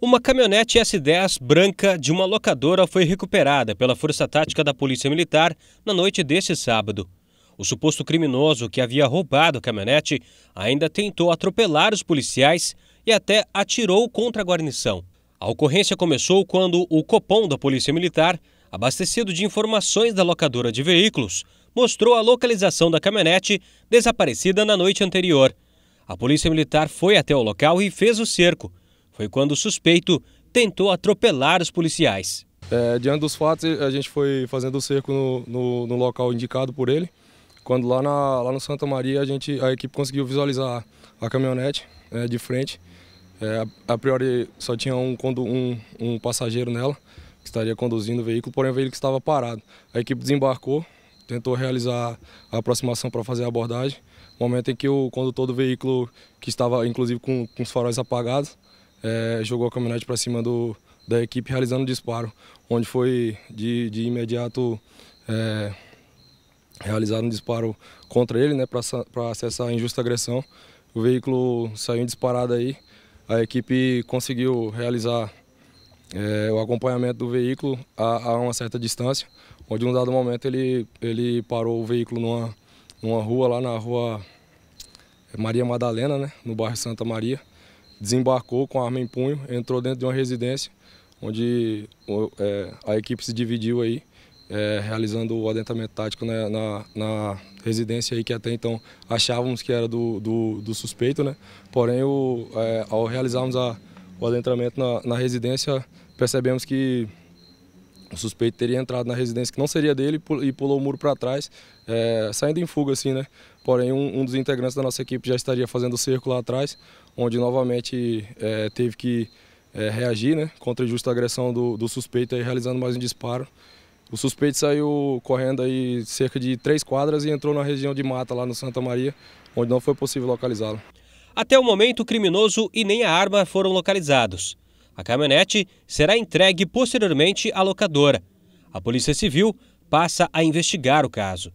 Uma caminhonete S10 branca de uma locadora foi recuperada pela Força Tática da Polícia Militar na noite deste sábado. O suposto criminoso que havia roubado a caminhonete ainda tentou atropelar os policiais e até atirou contra a guarnição. A ocorrência começou quando o Copom da Polícia Militar, abastecido de informações da locadora de veículos, mostrou a localização da caminhonete desaparecida na noite anterior. A Polícia Militar foi até o local e fez o cerco. Foi quando o suspeito tentou atropelar os policiais. É, diante dos fatos, a gente foi fazendo o cerco no, no, no local indicado por ele. Quando lá, na, lá no Santa Maria, a, gente, a equipe conseguiu visualizar a caminhonete é, de frente. É, a priori só tinha um, um, um passageiro nela, que estaria conduzindo o veículo, porém o veículo estava parado. A equipe desembarcou, tentou realizar a aproximação para fazer a abordagem. Momento em que o condutor do veículo, que estava inclusive com, com os faróis apagados, é, jogou a caminhonete para cima do, da equipe realizando o disparo, onde foi de, de imediato é, realizado um disparo contra ele, né, para acessar a injusta agressão. O veículo saiu disparado aí, a equipe conseguiu realizar é, o acompanhamento do veículo a, a, uma certa distância, onde em um dado momento ele, ele parou o veículo numa, numa rua, lá na rua Maria Madalena, né, no bairro Santa Maria, desembarcou com arma em punho, entrou dentro de uma residência, onde é, a equipe se dividiu aí, é, realizando o adentramento tático né, na, na, residência aí que até então achávamos que era do, do, do suspeito, né? Porém, o, é, ao realizarmos a, o adentramento na, na residência, percebemos que o suspeito teria entrado na residência que não seria dele e pulou o muro para trás, é, saindo em fuga assim, né? Porém, um, um, dos integrantes da nossa equipe já estaria fazendo o cerco lá atrás, onde novamente é, teve que é, reagir, né? Contra a justa agressão do, do suspeito aí, realizando mais um disparo. O suspeito saiu correndo aí cerca de três quadras e entrou na região de mata lá no Santa Maria, onde não foi possível localizá-lo. Até o momento, o criminoso e nem a arma foram localizados. A caminhonete será entregue posteriormente à locadora. A Polícia Civil passa a investigar o caso.